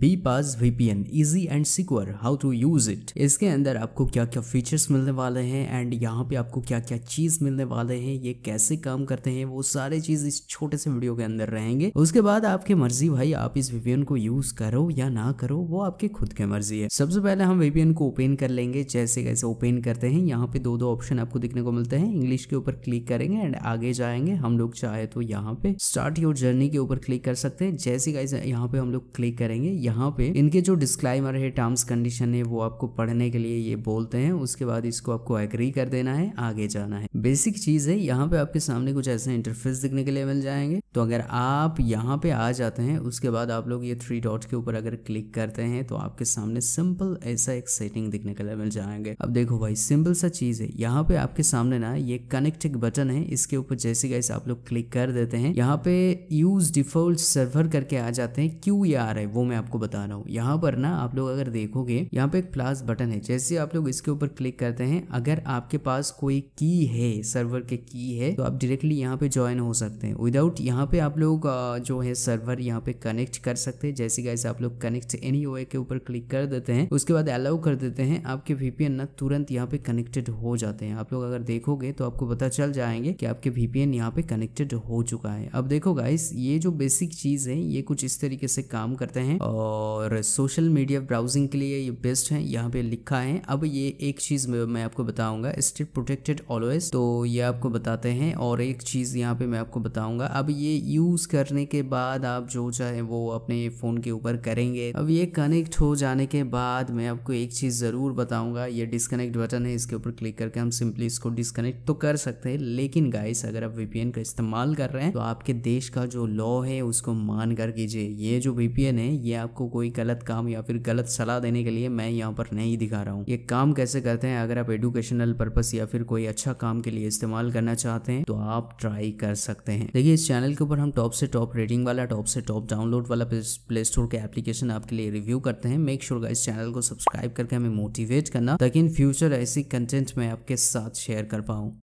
B bypass VPN easy and secure how to use it इसके अंदर आपको क्या क्या फीचर्स मिलने वाले हैं एंड यहाँ पे आपको क्या क्या चीज मिलने वाले हैं ये कैसे काम करते हैं वो सारे चीज इस छोटे से वीडियो के अंदर रहेंगे उसके बाद आपकी मर्जी भाई आप इस वीपीएन को यूज करो या ना करो वो आपके खुद के मर्जी है सबसे पहले हम वीपीएन को ओपन कर लेंगे जैसे कैसे ओपन करते हैं यहाँ पे दो दो ऑप्शन आपको देखने को मिलते हैं इंग्लिश के ऊपर क्लिक करेंगे एंड आगे जाएंगे हम लोग चाहे तो यहाँ पे स्टार्ट योर जर्नी के ऊपर क्लिक कर सकते हैं जैसे कैसे यहाँ पे हम लोग क्लिक करेंगे यहाँ पे इनके जो डिस्क्लाइमर है टर्म्स कंडीशन है वो आपको पढ़ने के लिए ये बोलते हैं उसके बाद इसको आपको एग्री कर देना है आगे जाना है बेसिक चीज है यहाँ पे आपके सामने कुछ ऐसे इंटरफेस दिखने के लिए मिल जाएंगे तो अगर आप यहाँ पे आ जाते हैं उसके बाद आप लोग ये थ्री डॉट के ऊपर अगर क्लिक करते हैं तो आपके सामने सिंपल ऐसा एक सेटिंग दिखने के लिए मिल जाएंगे अब देखो भाई सिंपल सा चीज है यहाँ पे आपके सामने ना ये कनेक्ट एक बटन है इसके ऊपर जैसे कैसे आप लोग क्लिक कर देते हैं यहाँ पे यूज डिफॉल्ट सर्वर करके आ जाते हैं क्यू ये आ रहा है वो मैं आपको आपको बता रहा हूँ यहाँ पर ना आप लोग अगर देखोगे यहाँ पे एक प्लास बटन है जैसे आप लोग इसके ऊपर क्लिक करते हैं अगर आपके पास कोई की है सर्वर के की है तो आप डायरेक्टली यहाँ पे ज्वाइन हो सकते हैं विदाउट यहाँ पे आप लोग जो है सर्वर यहाँ पे कनेक्ट कर सकते हैं जैसे कैसे आप लोग कनेक्ट एनी ओ के ऊपर क्लिक कर देते हैं उसके बाद अलाउ कर देते हैं आपके वीपीएन ना तुरंत यहाँ पे कनेक्टेड हो जाते हैं आप लोग अगर देखोगे तो आपको पता चल जाएंगे कि आपके वीपीएन यहाँ पे कनेक्टेड हो चुका है अब देखो गाइस ये जो बेसिक चीज है ये कुछ इस तरीके से काम करते हैं और सोशल मीडिया ब्राउजिंग के लिए ये बेस्ट हैं यहाँ पे लिखा है अब ये एक चीज़ मैं आपको बताऊंगा स्टेट प्रोटेक्टेड ऑलवेज तो ये आपको बताते हैं और एक चीज़ यहाँ पे मैं आपको बताऊंगा अब ये यूज़ करने के बाद आप जो चाहे वो अपने फ़ोन के ऊपर करेंगे अब ये कनेक्ट हो जाने के बाद मैं आपको एक चीज़ ज़रूर बताऊँगा ये डिसकनेक्ट बटन है इसके ऊपर क्लिक करके हम सिंपली इसको डिसकनेक्ट तो कर सकते हैं लेकिन गाइस अगर आप वीपीएन का इस्तेमाल कर रहे हैं तो आपके देश का जो लॉ है उसको मान कर कीजिए ये जो वीपीएन है ये आपको कोई गलत काम या फिर गलत सलाह देने के लिए मैं यहाँ पर नहीं दिखा रहा हूँ ये काम कैसे करते हैं अगर आप एडुकेशनल पर्पज या फिर कोई अच्छा काम के लिए इस्तेमाल करना चाहते हैं तो आप ट्राई कर सकते हैं देखिए इस चैनल के ऊपर हम टॉप से टॉप रेटिंग वाला टॉप से टॉप डाउनलोड वाला प्ले स्टोर के एप्लीकेशन आपके लिए रिव्यू करते हैं मेक श्योर इस चैनल को सब्सक्राइब करके हमें मोटिवेट करना ताकि इन फ्यूचर ऐसी कंटेंट मैं आपके साथ शेयर कर पाऊँ